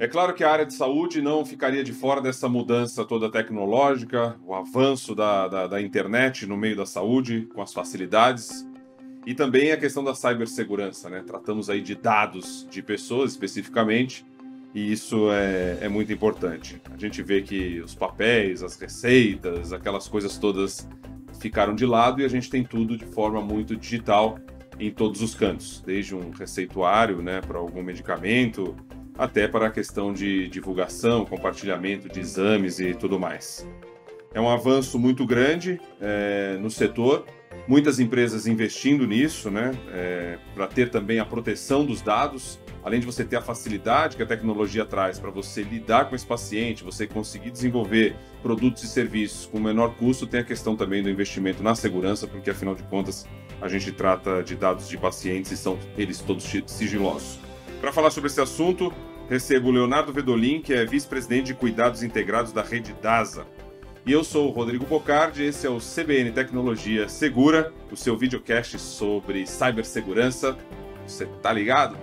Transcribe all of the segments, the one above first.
É claro que a área de saúde não ficaria de fora dessa mudança toda tecnológica, o avanço da, da, da internet no meio da saúde, com as facilidades, e também a questão da cibersegurança, né? Tratamos aí de dados de pessoas especificamente, e isso é, é muito importante. A gente vê que os papéis, as receitas, aquelas coisas todas ficaram de lado e a gente tem tudo de forma muito digital em todos os cantos, desde um receituário, né, para algum medicamento, até para a questão de divulgação, compartilhamento de exames e tudo mais. É um avanço muito grande é, no setor, muitas empresas investindo nisso, né, é, para ter também a proteção dos dados, além de você ter a facilidade que a tecnologia traz para você lidar com esse paciente, você conseguir desenvolver produtos e serviços com menor custo, tem a questão também do investimento na segurança, porque afinal de contas a gente trata de dados de pacientes e são eles todos sigilosos. Para falar sobre esse assunto, Recebo Leonardo Vedolin, que é vice-presidente de Cuidados Integrados da Rede DASA. E eu sou o Rodrigo Bocardi, esse é o CBN Tecnologia Segura, o seu videocast sobre cibersegurança. Você tá ligado?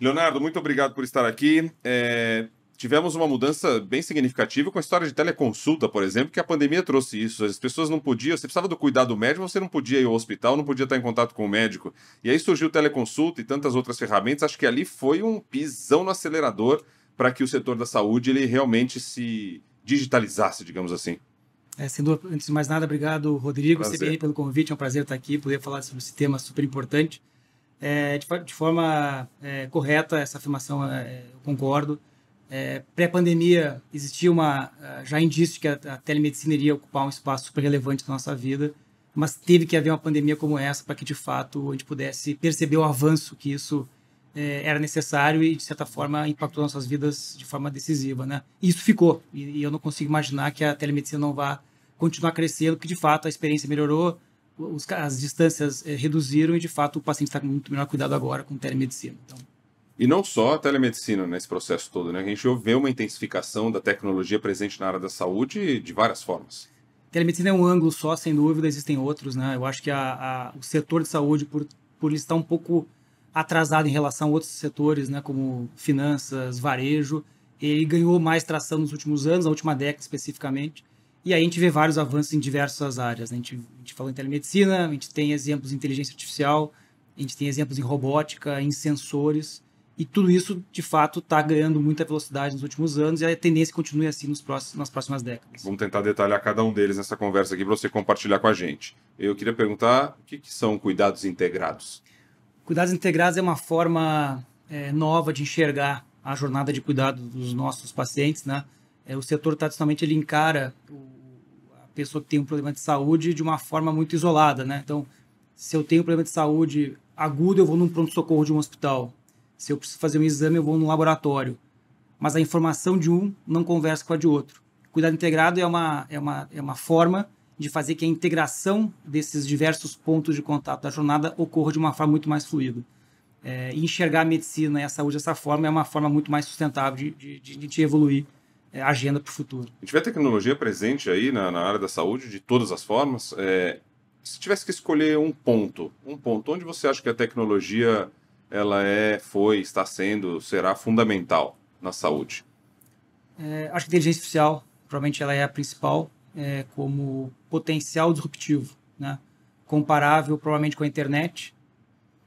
Leonardo, muito obrigado por estar aqui. É, tivemos uma mudança bem significativa com a história de teleconsulta, por exemplo, que a pandemia trouxe isso. As pessoas não podiam, você precisava do cuidado médico, você não podia ir ao hospital, não podia estar em contato com o médico. E aí surgiu teleconsulta e tantas outras ferramentas. Acho que ali foi um pisão no acelerador para que o setor da saúde ele realmente se digitalizasse, digamos assim. É, sem dúvida, antes de mais nada, obrigado, Rodrigo, prazer. CBN, pelo convite. É um prazer estar aqui, poder falar sobre esse tema super importante. É, de, de, forma é, correta, essa afirmação é, eu concordo. É, Pré-pandemia, existia uma, é, já indício que a, a telemedicina iria ocupar um espaço super relevante na nossa vida, mas teve que haver uma pandemia como essa para que, de fato, a gente pudesse perceber o avanço que isso é, era necessário e, de certa forma, impactou nossas vidas de forma decisiva. Né? E isso ficou, e, e eu não consigo imaginar que a telemedicina não vá continuar crescendo, que, de fato, a experiência melhorou, as distâncias é, reduziram e, de fato, o paciente está com muito melhor cuidado agora com telemedicina. Então, e não só a telemedicina nesse processo todo, né? A gente vê uma intensificação da tecnologia presente na área da saúde de várias formas. Telemedicina é um ângulo só, sem dúvida, existem outros, né? Eu acho que a, a, o setor de saúde, por, por ele estar um pouco atrasado em relação a outros setores, né? Como finanças, varejo, ele ganhou mais tração nos últimos anos, na última década especificamente. E aí a gente vê vários avanços em diversas áreas. Né? A, gente, a gente falou em telemedicina, a gente tem exemplos em inteligência artificial, a gente tem exemplos em robótica, em sensores. E tudo isso, de fato, está ganhando muita velocidade nos últimos anos e a tendência continue assim nos próximos, nas próximas décadas. Vamos tentar detalhar cada um deles nessa conversa aqui para você compartilhar com a gente. Eu queria perguntar o que, que são cuidados integrados? Cuidados integrados é uma forma é, nova de enxergar a jornada de cuidado dos nossos pacientes, né? É, o setor tradicionalmente ele encara o, a pessoa que tem um problema de saúde de uma forma muito isolada, né? Então, se eu tenho um problema de saúde agudo, eu vou num pronto socorro de um hospital. Se eu preciso fazer um exame, eu vou no laboratório. Mas a informação de um não conversa com a de outro. Cuidado integrado é uma, é uma, é uma forma de fazer que a integração desses diversos pontos de contato da jornada ocorra de uma forma muito mais fluida. É, enxergar a medicina e a saúde dessa forma é uma forma muito mais sustentável de, de, de, de evoluir é, a agenda para o futuro. A tiver tecnologia presente aí na, na, área da saúde de todas as formas. É, se tivesse que escolher um ponto, um ponto, onde você acha que a tecnologia ela é, foi, está sendo, será fundamental na saúde? É, acho que a inteligência artificial, provavelmente ela é a principal, é, como potencial disruptivo, né? comparável provavelmente com a internet,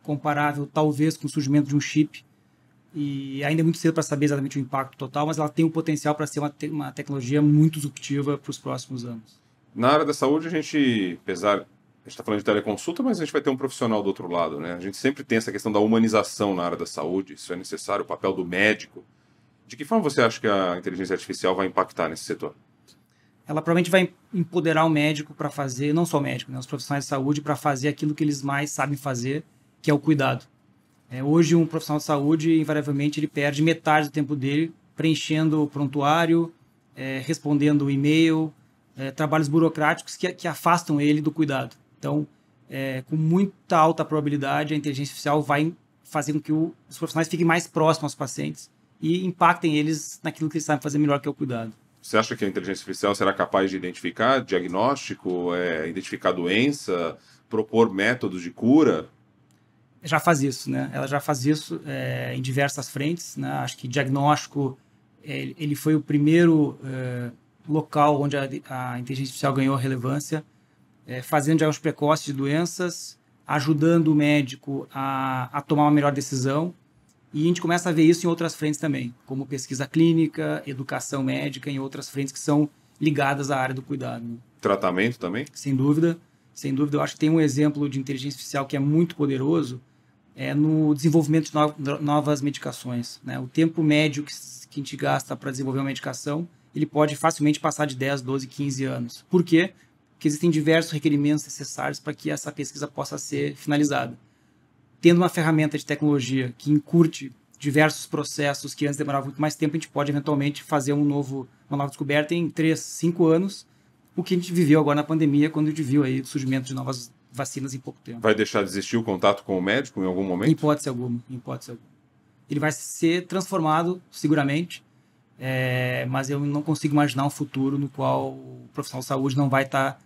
comparável talvez com o surgimento de um chip, e ainda é muito cedo para saber exatamente o impacto total, mas ela tem o potencial para ser uma, te uma tecnologia muito disruptiva para os próximos anos. Na área da saúde, a gente, apesar gente está falando de teleconsulta, mas a gente vai ter um profissional do outro lado, né? A gente sempre tem essa questão da humanização na área da saúde, isso é necessário, o papel do médico. De que forma você acha que a inteligência artificial vai impactar nesse setor? Ela provavelmente vai empoderar o médico para fazer, não só o médico, né, os profissionais de saúde, para fazer aquilo que eles mais sabem fazer, que é o cuidado. É, hoje, um profissional de saúde, invariavelmente, ele perde metade do tempo dele preenchendo o prontuário, é, respondendo o e-mail, é, trabalhos burocráticos que, que afastam ele do cuidado. Então, é, com muita alta probabilidade, a inteligência artificial vai fazer com que o, os profissionais fiquem mais próximos aos pacientes e impactem eles naquilo que eles sabem fazer melhor, que é o cuidado. Você acha que a inteligência artificial será capaz de identificar diagnóstico, é, identificar doença, propor métodos de cura? Já faz isso, né? Ela já faz isso é, em diversas frentes, né? Acho que diagnóstico, é, ele foi o primeiro é, local onde a, a inteligência artificial ganhou relevância é, fazendo diagnóstico precoce de doenças, ajudando o médico a, a tomar uma melhor decisão. E a gente começa a ver isso em outras frentes também, como pesquisa clínica, educação médica, em outras frentes que são ligadas à área do cuidado. Tratamento também? Sem dúvida. Sem dúvida, eu acho que tem um exemplo de inteligência artificial que é muito poderoso é no desenvolvimento de novas medicações. Né? O tempo médio que, que a gente gasta para desenvolver uma medicação, ele pode facilmente passar de 10, 12, 15 anos. Por quê? que existem diversos requerimentos necessários para que essa pesquisa possa ser finalizada. Tendo uma ferramenta de tecnologia que encurte diversos processos que antes demoravam muito mais tempo, a gente pode eventualmente fazer um novo, uma nova descoberta em 3, 5 anos, o que a gente viveu agora na pandemia, quando a gente viu aí o surgimento de novas vacinas em pouco tempo. Vai deixar de existir o contato com o médico em algum momento? Em hipótese alguma, em hipótese alguma. Ele vai ser transformado, seguramente, é, mas eu não consigo imaginar um futuro no qual o profissional de saúde não vai estar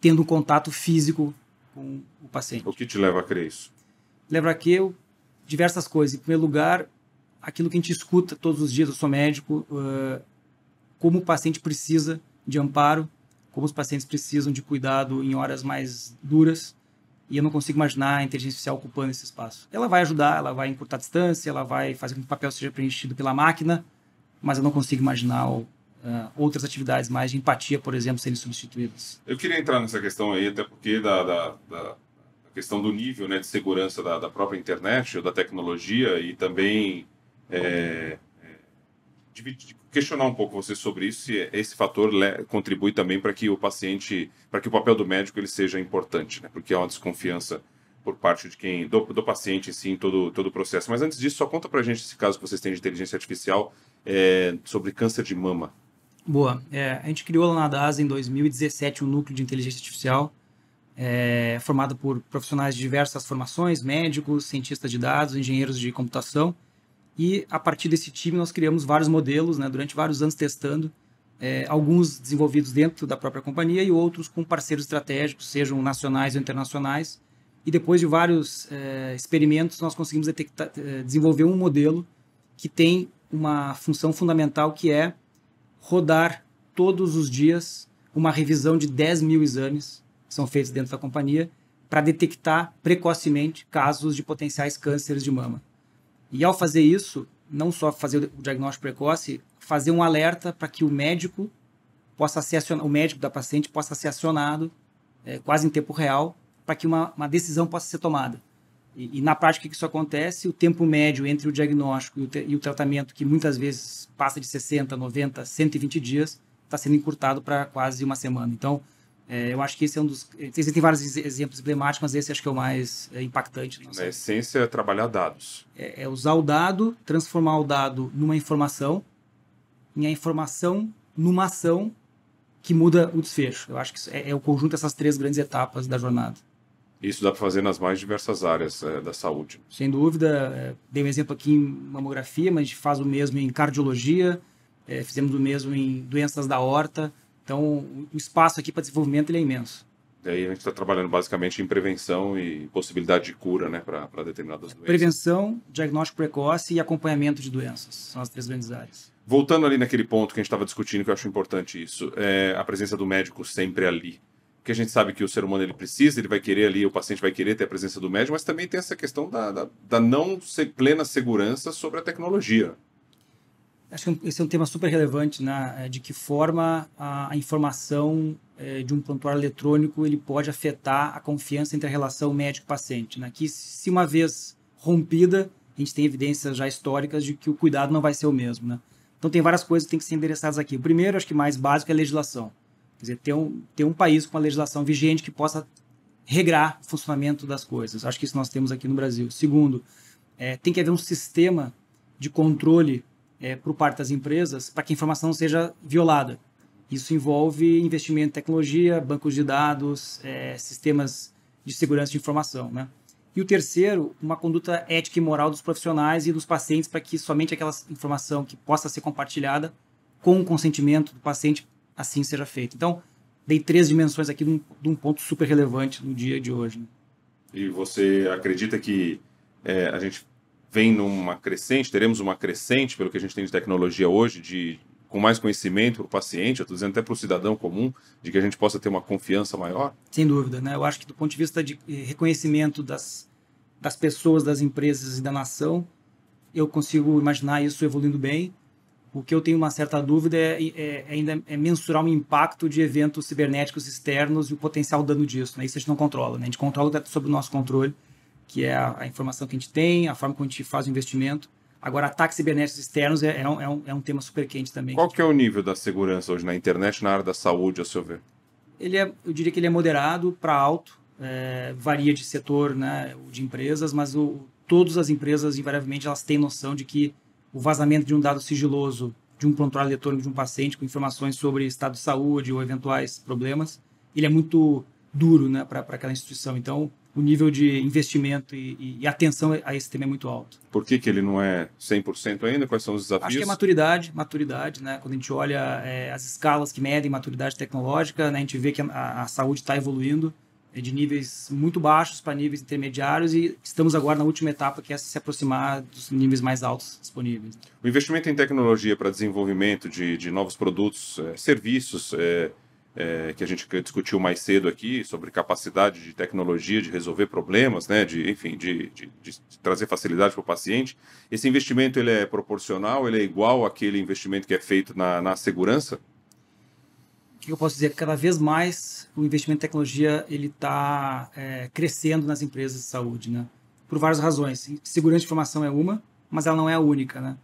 tendo um contato físico com o paciente. O que te leva a crer isso? Leva a crer diversas coisas. Em primeiro lugar, aquilo que a gente escuta todos os dias, eu sou médico, uh, como o paciente precisa de amparo, como os pacientes precisam de cuidado em horas mais duras, e eu não consigo imaginar a inteligência artificial ocupando esse espaço. Ela vai ajudar, ela vai encurtar a distância, ela vai fazer com que o papel seja preenchido pela máquina, mas eu não consigo imaginar o Uh, outras atividades mais de empatia, por exemplo, serem substituídas. Eu queria entrar nessa questão aí, até porque da, da, da questão do nível né, de segurança da, da, própria internet ou da tecnologia e também é, é, dividir, questionar um pouco você sobre isso, se esse fator le, contribui também para que o paciente, para que o papel do médico ele seja importante, né, porque há uma desconfiança por parte de quem do, do paciente sim todo todo o processo mas antes disso só conta para gente esse caso que vocês têm de inteligência artificial é, sobre câncer de mama Boa. É, a gente criou lá na DAS em 2017 um núcleo de inteligência artificial é, formado por profissionais de diversas formações, médicos, cientistas de dados, engenheiros de computação. E a partir desse time nós criamos vários modelos, né, durante vários anos testando, é, alguns desenvolvidos dentro da própria companhia e outros com parceiros estratégicos, sejam nacionais ou internacionais. E depois de vários é, experimentos, nós conseguimos detectar, é, desenvolver um modelo que tem uma função fundamental que é rodar todos os dias uma revisão de 10 mil exames que são feitos dentro da companhia para detectar precocemente casos de potenciais cânceres de mama. E ao fazer isso, não só fazer o diagnóstico precoce, fazer um alerta para que o médico possa ser acionado, o médico da paciente possa ser acionado é, quase em tempo real para que uma, uma decisão possa ser tomada. E, e, na prática, o que isso acontece? O tempo médio entre o diagnóstico e o, e o, tratamento, que muitas vezes passa de 60, 90, 120 dias, está sendo encurtado para quase uma semana. Então, é, eu acho que esse é um dos. Existem vários exemplos emblemáticos, mas esse acho que é o mais é, impactante. Na essência, é trabalhar dados. É, é, usar o dado, transformar o dado numa informação, e a informação numa ação que muda o desfecho. Eu acho que é, é, o conjunto dessas três grandes etapas da jornada. Isso dá para fazer nas mais diversas áreas é, da saúde. Sem dúvida, eh, dei um exemplo aqui em mamografia, mas a gente faz o mesmo em cardiologia, é, fizemos o mesmo em doenças da horta. Então, o espaço aqui para desenvolvimento é imenso. E aí a gente está trabalhando basicamente em prevenção e possibilidade de cura né, para determinadas doenças. Prevenção, diagnóstico precoce e acompanhamento de doenças. São as três grandes áreas. Voltando ali naquele ponto que a gente estava discutindo, que eu acho importante isso, é a presença do médico sempre ali que a gente sabe que o ser humano ele precisa, ele vai querer ali, o paciente vai querer ter a presença do médico, mas também tem essa questão da, da, da não plena segurança sobre a tecnologia. Acho que é esse é um tema super relevante, né? É, de que forma a, a informação é, de um prontuário eletrônico ele pode afetar a confiança entre a relação médico-paciente, né? Que se uma vez rompida, a gente tem evidências já históricas de que o cuidado não vai ser o mesmo, né? Então tem várias coisas que têm que ser endereçadas aqui. O primeiro, acho que mais básico, é a legislação. Quer dizer, ter um, ter um país com a legislação vigente que possa regrar o funcionamento das coisas. Acho que isso nós temos aqui no Brasil. Segundo, é, tem que haver um sistema de controle é, por parte das empresas para que a informação não seja violada. Isso envolve investimento em tecnologia, bancos de dados, é, sistemas de segurança de informação. Né? E o terceiro, uma conduta ética e moral dos profissionais e dos pacientes para que somente aquela informação que possa ser compartilhada com o consentimento do paciente assim seja feito. Então, dei três dimensões aqui de um, de um ponto super relevante no dia de hoje. Né? E você acredita que é, a gente vem numa crescente, teremos uma crescente, pelo que a gente tem de tecnologia hoje, de com mais conhecimento para o paciente, eu estou dizendo até para o cidadão comum, de que a gente possa ter uma confiança maior? Sem dúvida, né? Eu acho que do ponto de vista de eh, reconhecimento das, das pessoas, das empresas e da nação, eu consigo imaginar isso evoluindo bem. O que eu tenho uma certa dúvida é, é, é ainda é mensurar o impacto de eventos cibernéticos externos e o potencial dano disso. Né? Isso a gente não controla. Né? A gente controla sobre o nosso controle, que é a, a, informação que a gente tem, a forma como a gente faz o investimento. Agora, ataques cibernéticos externos é, é um, é, um, é um tema super quente também. Qual que é o nível da segurança hoje na internet, na área da saúde, a seu ver? Ele é, eu diria que ele é moderado para alto, é, varia de setor, né, de empresas, mas o, todas as empresas, invariavelmente, elas têm noção de que o vazamento de um dado sigiloso de um prontuário eletrônico de um paciente com informações sobre estado de saúde ou eventuais problemas, ele é muito duro né, para aquela instituição. Então, o nível de investimento e, e, atenção a esse tema é muito alto. Por que, que ele não é 100% ainda? Quais são os desafios? Acho que é maturidade, maturidade, né? Quando a gente olha é, as escalas que medem maturidade tecnológica, né, a gente vê que a, a saúde está evoluindo, é de níveis muito baixos para níveis intermediários e estamos agora na última etapa que é se aproximar dos níveis mais altos disponíveis. O investimento em tecnologia para desenvolvimento de, de novos produtos, é, serviços, é, é, que a gente discutiu mais cedo aqui sobre capacidade de tecnologia de resolver problemas, né, de enfim, de, de, de trazer facilidade para o paciente. Esse investimento ele é proporcional, ele é igual àquele investimento que é feito na, na segurança? que eu posso dizer? Cada vez mais o investimento em tecnologia ele está é, crescendo nas empresas de saúde, né? Por várias razões. Segurança de informação é uma, mas ela não é a única, né?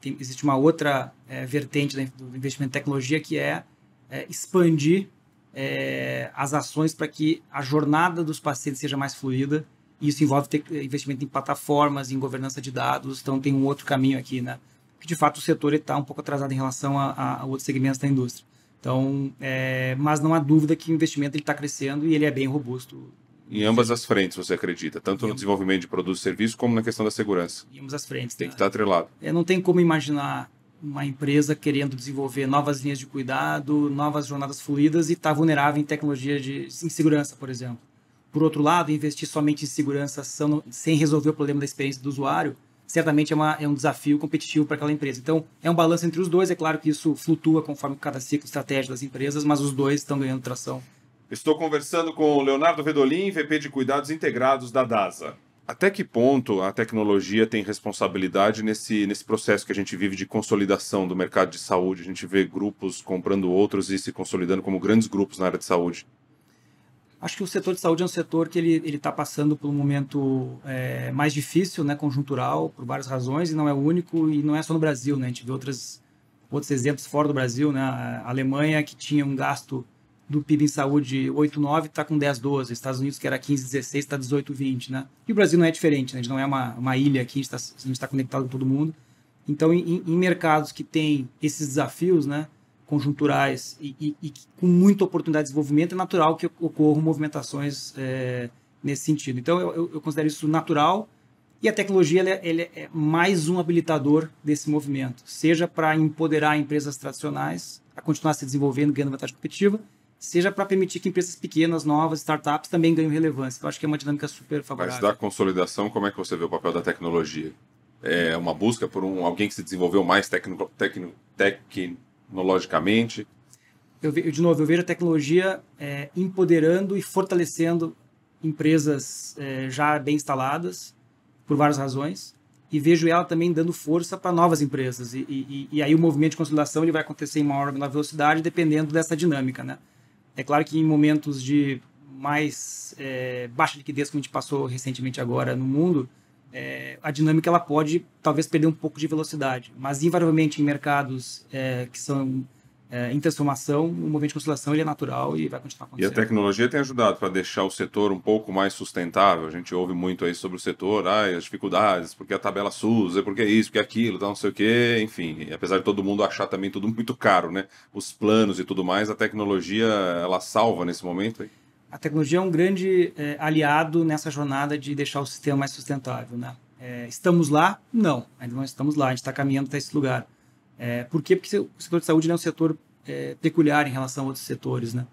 Tem, existe uma outra é, vertente do investimento em tecnologia que é, é expandir é, as ações para que a jornada dos pacientes seja mais fluida. E isso envolve ter, é, investimento em plataformas, em governança de dados. Então tem um outro caminho aqui, né? Que de fato o setor está um pouco atrasado em relação a, a outros segmentos da indústria. Então, é, mas não há dúvida que o investimento está crescendo e ele é bem robusto. Em ambas as frentes, você acredita? Tanto no desenvolvimento de produtos e serviços, como na questão da segurança. Em ambas as frentes. Tem né? que estar tá atrelado. É, não tem como imaginar uma empresa querendo desenvolver novas linhas de cuidado, novas jornadas fluidas e estar tá vulnerável em tecnologia de em segurança, por exemplo. Por outro lado, investir somente em segurança sem resolver o problema da experiência do usuário certamente é, uma, é um desafio competitivo para aquela empresa. Então, é um balanço entre os dois. É claro que isso flutua conforme cada ciclo estratégico das empresas, mas os dois estão ganhando tração. Estou conversando com o Leonardo Vedolin, VP de Cuidados Integrados da DASA. Até que ponto a tecnologia tem responsabilidade nesse, nesse processo que a gente vive de consolidação do mercado de saúde? A gente vê grupos comprando outros e se consolidando como grandes grupos na área de saúde. Acho que o setor de saúde é um setor que ele ele está passando por um momento é, mais difícil, né, conjuntural, por várias razões e não é o único e não é só no Brasil, né? A gente vê outras outros exemplos fora do Brasil, né? A Alemanha que tinha um gasto do PIB em saúde 8,9 está com 10,12. Estados Unidos, que era 15,16 está 18,20, né? E o Brasil não é diferente, né? A gente não é uma, uma ilha aqui, a gente está tá conectado com todo mundo. Então, em, em mercados que têm esses desafios, né? conjunturais e, e, e, com muita oportunidade de desenvolvimento, é natural que ocorram movimentações é, nesse sentido. Então, eu, eu, considero isso natural e a tecnologia ela, é, ela é mais um habilitador desse movimento, seja para empoderar empresas tradicionais a continuar se desenvolvendo, ganhando vantagem competitiva, seja para permitir que empresas pequenas, novas, startups também ganhem relevância. Eu então, acho que é uma dinâmica super favorável. Mas da consolidação, como é que você vê o papel da tecnologia? É uma busca por um, alguém que se desenvolveu mais técnico, técnico, técnico tecnologicamente? Eu, eu de novo, eu vejo a tecnologia é, empoderando e fortalecendo empresas é, já bem instaladas, por várias razões, e vejo ela também dando força para novas empresas. E, e, e, aí o movimento de consolidação ele vai acontecer em maior ou menor velocidade, dependendo dessa dinâmica. Né? É claro que em momentos de mais é, baixa liquidez, como a gente passou recentemente agora no mundo, é, a dinâmica ela pode talvez perder um pouco de velocidade, mas invariavelmente em mercados é, que são é, em transformação, o movimento de consolidação ele é natural e vai continuar acontecendo. E a tecnologia tem ajudado para deixar o setor um pouco mais sustentável. A gente ouve muito aí sobre o setor, ah, as dificuldades, porque a tabela SUS, porque isso, porque aquilo, não sei o quê, enfim. apesar de todo mundo achar também tudo muito caro, né? Os planos e tudo mais, a tecnologia ela salva nesse momento aí a tecnologia é um grande é, aliado nessa jornada de deixar o sistema mais sustentável, né? É, estamos lá? Não, ainda não estamos lá. A gente está caminhando até esse lugar. É, por quê? Porque o setor de saúde é um setor é, peculiar em relação a outros setores, né?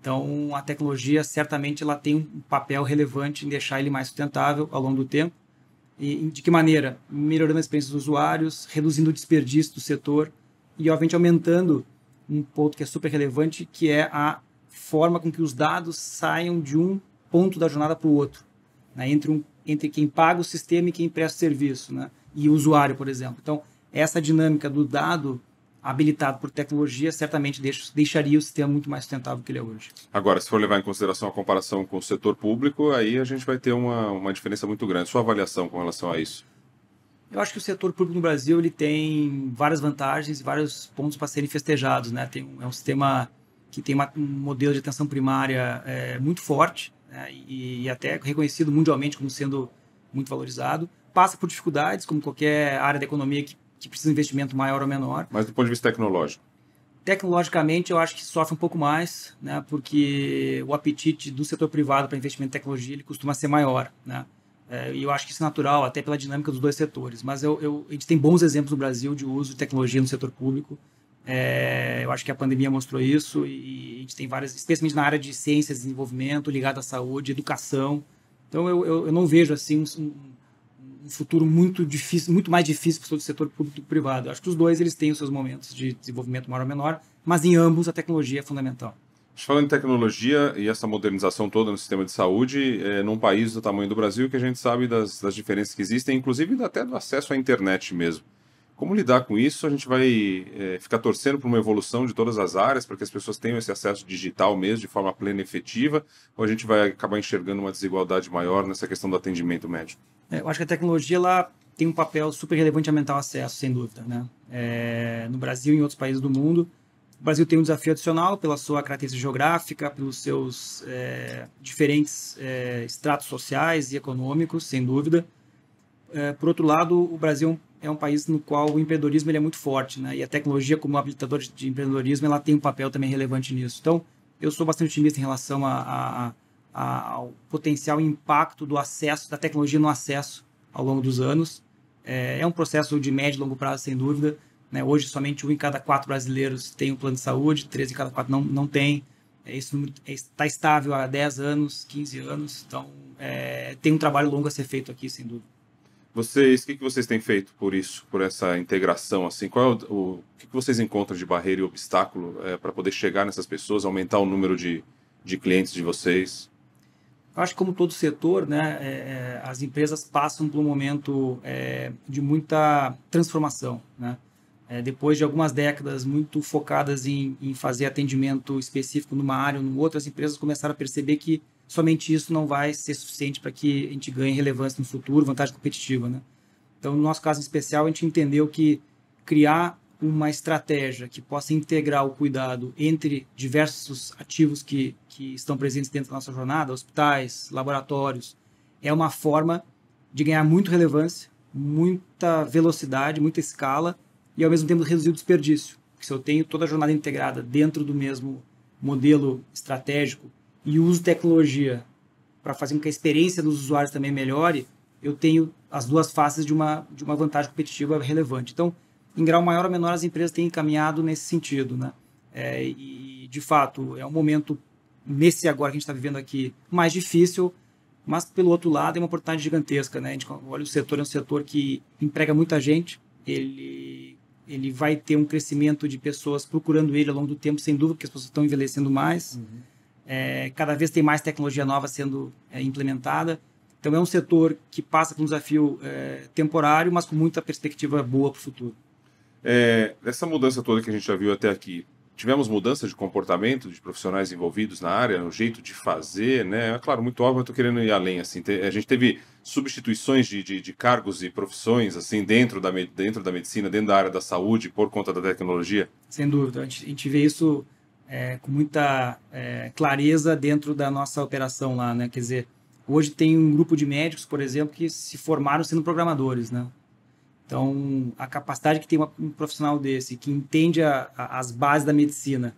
Então, a tecnologia certamente ela tem um papel relevante em deixar ele mais sustentável ao longo do tempo. E de que maneira? Melhorando a experiência dos usuários, reduzindo o desperdício do setor e, obviamente, aumentando um ponto que é super relevante, que é a forma com que os dados saiam de um ponto da jornada para o outro, né? entre, um, entre quem paga o sistema e quem presta o serviço, né? e o usuário, por exemplo. Então, essa dinâmica do dado habilitado por tecnologia certamente deixa, deixaria o sistema muito mais sustentável que ele é hoje. Agora, se for levar em consideração a comparação com o setor público, aí a gente vai ter uma, uma diferença muito grande. Sua avaliação com relação a isso? Eu acho que o setor público no Brasil ele tem várias vantagens, vários pontos para serem festejados, né? Tem um, é um sistema que tem uma, um modelo de atenção primária é, muito forte né, e, e, até reconhecido mundialmente como sendo muito valorizado, passa por dificuldades, como qualquer área da economia que, que precisa de investimento maior ou menor. Mas do ponto de vista tecnológico? Tecnologicamente, eu acho que sofre um pouco mais, né, porque o apetite do setor privado para investimento em tecnologia ele costuma ser maior. Né? É, e eu acho que isso é natural, até pela dinâmica dos dois setores. Mas eu, eu, a gente tem bons exemplos no Brasil de uso de tecnologia no setor público é, eu acho que a pandemia mostrou isso e a gente tem várias, especialmente na área de ciências e desenvolvimento, ligado à saúde, educação. Então eu, eu, eu não vejo assim um, um, futuro muito difícil, muito mais difícil para o setor público e privado. Eu acho que os dois eles têm os seus momentos de desenvolvimento maior ou menor, mas em ambos a tecnologia é fundamental. Falando em tecnologia e essa modernização toda no sistema de saúde, é, num país do tamanho do Brasil, que a gente sabe das, das diferenças que existem, inclusive até do acesso à internet mesmo. Como lidar com isso? A gente vai é, ficar torcendo para uma evolução de todas as áreas, para que as pessoas tenham esse acesso digital mesmo, de forma plena e efetiva, ou a gente vai acabar enxergando uma desigualdade maior nessa questão do atendimento médico? É, eu acho que a tecnologia ela tem um papel super relevante a aumentar o acesso, sem dúvida. Né? É, no Brasil e em outros países do mundo, o Brasil tem um desafio adicional pela sua característica geográfica, pelos seus é, diferentes é, estratos sociais e econômicos, sem dúvida. É, por outro lado, o Brasil é um é um país no qual o empreendedorismo ele é muito forte, né? E a tecnologia como habilitador de empreendedorismo, ela tem um papel também relevante nisso. Então, eu sou bastante otimista em relação a, a, a, ao potencial impacto do acesso, da tecnologia no acesso ao longo dos anos. É, é um processo de médio e longo prazo, sem dúvida. Né? Hoje, somente um em cada quatro brasileiros tem um plano de saúde, três em cada quatro não, não tem. É, isso está é, estável há 10 anos, 15 anos. Então, é, tem um trabalho longo a ser feito aqui, sem dúvida. Vocês, o que, que vocês têm feito por isso, por essa integração? Assim, qual é o, o que, que vocês encontram de barreira e obstáculo é, eh, para poder chegar nessas pessoas, aumentar o número de, de clientes de vocês? Acho que como todo setor, né, é, é, as empresas passam por um momento é, de muita transformação, né? É, depois de algumas décadas muito focadas em, em fazer atendimento específico numa área ou numa outra, as empresas começaram a perceber que somente isso não vai ser suficiente para que a gente ganhe relevância no futuro, vantagem competitiva, né? Então, no nosso caso em especial, a gente entendeu que criar uma estratégia que possa integrar o cuidado entre diversos ativos que, que estão presentes dentro da nossa jornada, hospitais, laboratórios, é uma forma de ganhar muito relevância, muita velocidade, muita escala e ao mesmo tempo reduzir o desperdício. Porque se eu tenho toda a jornada integrada dentro do mesmo modelo estratégico e uso tecnologia para fazer com que a experiência dos usuários também melhore, eu tenho as duas faces de uma, de uma vantagem competitiva relevante. Então, em grau maior ou menor, as empresas têm encaminhado nesse sentido. Né? É, e, de fato, é um momento, nesse agora que a gente está vivendo aqui, mais difícil, mas, pelo outro lado, é uma oportunidade gigantesca. Né? A gente olha o setor, é um setor que emprega muita gente, ele, ele vai ter um crescimento de pessoas procurando ele ao longo do tempo, sem dúvida, porque as pessoas estão envelhecendo mais. Uhum é, cada vez tem mais tecnologia nova sendo é, implementada. Então é um setor que passa por um desafio é, temporário, mas com muita perspectiva boa para o futuro. É, essa mudança toda que a gente já viu até aqui, tivemos mudança de comportamento de profissionais envolvidos na área, no jeito de fazer, né? É claro, muito óbvio, eu estou querendo ir além, assim. A gente teve substituições de, de, de, cargos e profissões, assim, dentro da, dentro da medicina, dentro da área da saúde, por conta da tecnologia? Sem dúvida, a gente, a gente vê isso é, com muita é, clareza dentro da nossa operação lá, né? Quer dizer, hoje tem um grupo de médicos, por exemplo, que se formaram sendo programadores, né? Então, a capacidade que tem um profissional desse, que entende a, a, as bases da medicina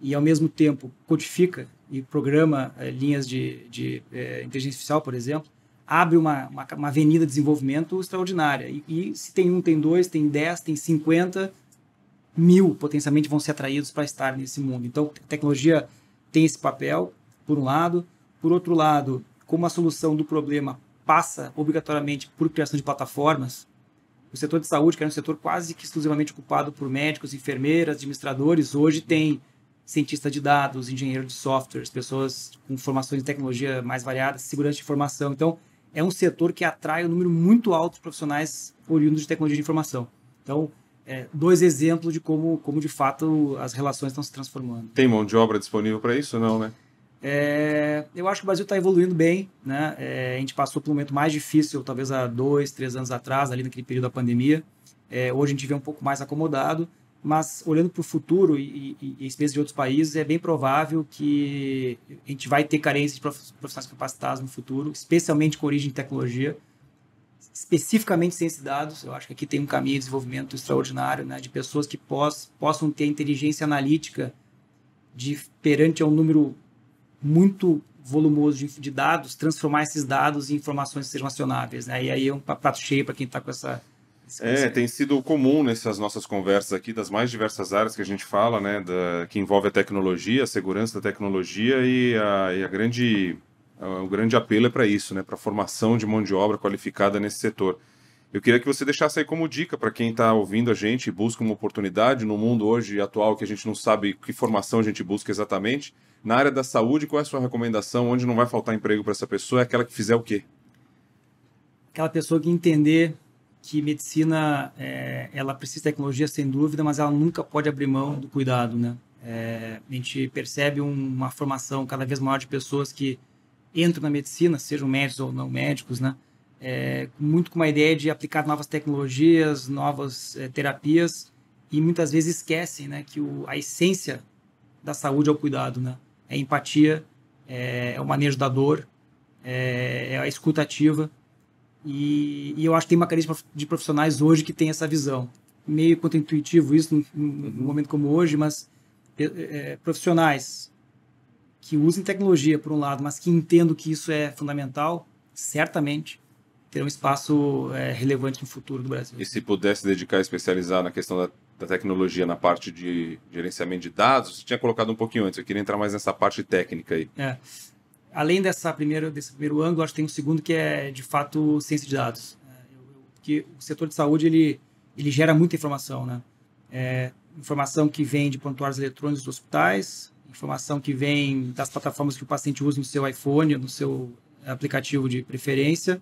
e, ao mesmo tempo, codifica e programa é, linhas de, de é, inteligência artificial, por exemplo, abre uma, uma, uma avenida de desenvolvimento extraordinária. E, e se tem um, tem dois, tem dez, tem cinquenta, mil potencialmente vão ser atraídos para estar nesse mundo. Então, a tecnologia tem esse papel, por um lado. Por outro lado, como a solução do problema passa obrigatoriamente por criação de plataformas, o setor de saúde, que era um setor quase que exclusivamente ocupado por médicos, enfermeiras, administradores, hoje tem cientista de dados, engenheiro de softwares, pessoas com formações de tecnologia mais variadas, segurança de informação. Então, é um setor que atrai um número muito alto de profissionais oriundos de tecnologia de informação. Então, é, dois exemplos de como, como de fato as relações estão se transformando. Tem mão de obra disponível para isso não, né? É, eu acho que o Brasil está evoluindo bem, né? É, a gente passou por um momento mais difícil, talvez há dois, três anos atrás, ali naquele período da pandemia. É, hoje a gente vê um pouco mais acomodado, mas olhando para o futuro e, e, e experiência de outros países, é bem provável que a gente vai ter carência de profissionais capacitados no futuro, especialmente com origem de tecnologia especificamente ciência de dados, eu acho que aqui tem um caminho de desenvolvimento extraordinário, né, de pessoas que poss possam ter inteligência analítica de perante a um número muito volumoso de, de, dados, transformar esses dados em informações que sejam acionáveis, né? E aí é um prato cheio para quem está com essa é, tem sido comum nessas nossas conversas aqui, das mais diversas áreas que a gente fala, né, da, que envolve a tecnologia, a segurança da tecnologia e a, e a grande o é grande apelo é para isso, né? Para formação de mão de obra qualificada nesse setor. Eu queria que você deixasse aí como dica para quem está ouvindo a gente e busca uma oportunidade no mundo hoje atual que a gente não sabe que formação a gente busca exatamente. Na área da saúde, qual é a sua recomendação? Onde não vai faltar emprego para essa pessoa? É aquela que fizer o quê? Aquela pessoa que entender que medicina é, ela precisa de tecnologia sem dúvida, mas ela nunca pode abrir mão do cuidado, né? É, a gente percebe um, uma formação cada vez maior de pessoas que entram na medicina, sejam médicos ou não médicos, né? É, muito com uma ideia de aplicar novas tecnologias, novas é, terapias e muitas vezes esquecem, né, que o, a essência da saúde é o cuidado, né? É empatia, é, é o manejo da dor, é, é a escutativa e, e, eu acho que tem uma carência de profissionais hoje que tem essa visão. Meio contraintuitivo isso num momento como hoje, mas é, é, profissionais que usem tecnologia, por um lado, mas que entendam que isso é fundamental, certamente terão um espaço é, relevante no futuro do Brasil. E se pudesse dedicar, a especializar na questão da, da, tecnologia, na parte de gerenciamento de dados, você tinha colocado um pouquinho antes, eu queria entrar mais nessa parte técnica aí. É. Além dessa primeira, desse primeiro ângulo, acho que tem um segundo que é, de fato, ciência de dados. Porque é, o setor de saúde, ele, ele gera muita informação, né? É, informação que vem de pontuários eletrônicos dos hospitais, informação que vem das plataformas que o paciente usa no seu iPhone, no seu aplicativo de preferência,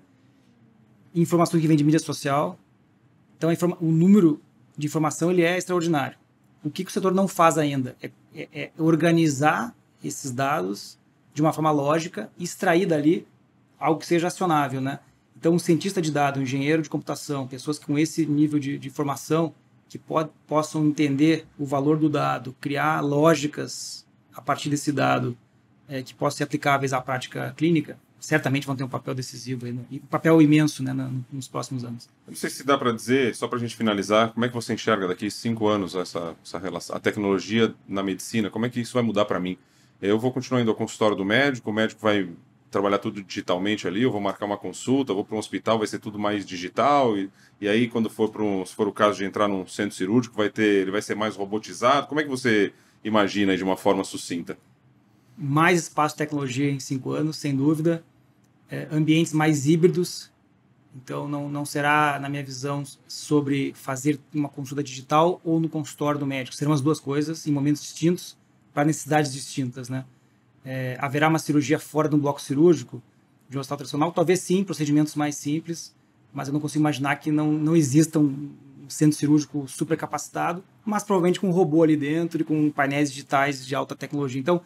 informação que vem de mídia social. Então, o número de informação ele é extraordinário. O que, que o setor não faz ainda é, é, é organizar esses dados de uma forma lógica e extrair dali algo que seja acionável, né? Então, um cientista de dados, um engenheiro de computação, pessoas com esse nível de, de formação que possam entender o valor do dado, criar lógicas a partir desse dado é, que possam ser aplicáveis à prática clínica, certamente vão ter um papel decisivo, e um papel imenso né, nos próximos anos. Eu não sei se dá para dizer, só para a gente finalizar, como é que você enxerga daqui cinco anos essa, essa relação, a tecnologia na medicina, como é que isso vai mudar para mim? Eu vou continuar indo ao consultório do médico, o médico vai trabalhar tudo digitalmente ali, eu vou marcar uma consulta, vou para um hospital, vai ser tudo mais digital, e, e aí quando for para um, se for o caso de entrar num centro cirúrgico, vai ter, ele vai ser mais robotizado, como é que você imagina de uma forma sucinta? Mais espaço tecnologia em cinco anos, sem dúvida. É, ambientes mais híbridos. Então, não, não será, na minha visão, sobre fazer uma consulta digital ou no consultório do médico. Serão as duas coisas, em momentos distintos, para necessidades distintas. Né? É, haverá uma cirurgia fora de um bloco cirúrgico, de um hospital tradicional? Talvez sim, procedimentos mais simples, mas eu não consigo imaginar que não, não exista um, centro cirúrgico super capacitado, mas provavelmente com um robô ali dentro e com painéis digitais de alta tecnologia. Então,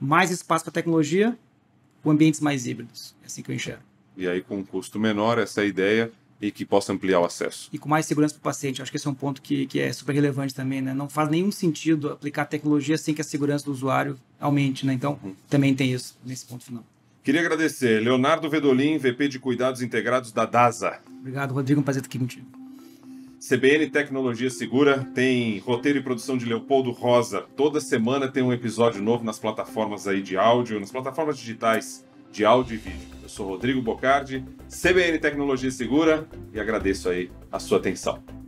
mais espaço para tecnologia, com ambientes mais híbridos. É assim que eu enxergo. E aí, com um custo menor, essa é a ideia e que possa ampliar o acesso. E com mais segurança para o paciente. Acho que esse é um ponto que, que é super relevante também, né? Não faz nenhum sentido aplicar tecnologia sem que a segurança do usuário aumente, né? Então, uhum. também tem isso nesse ponto final. Queria agradecer Leonardo Vedolin, VP de Cuidados Integrados da DASA. Obrigado, Rodrigo. Um prazer estar aqui contigo. CBN Tecnologia Segura tem roteiro e produção de Leopoldo Rosa. Toda semana tem um episódio novo nas plataformas aí de áudio, nas plataformas digitais de áudio e vídeo. Eu sou Rodrigo Bocardi, CBN Tecnologia Segura e agradeço aí a sua atenção.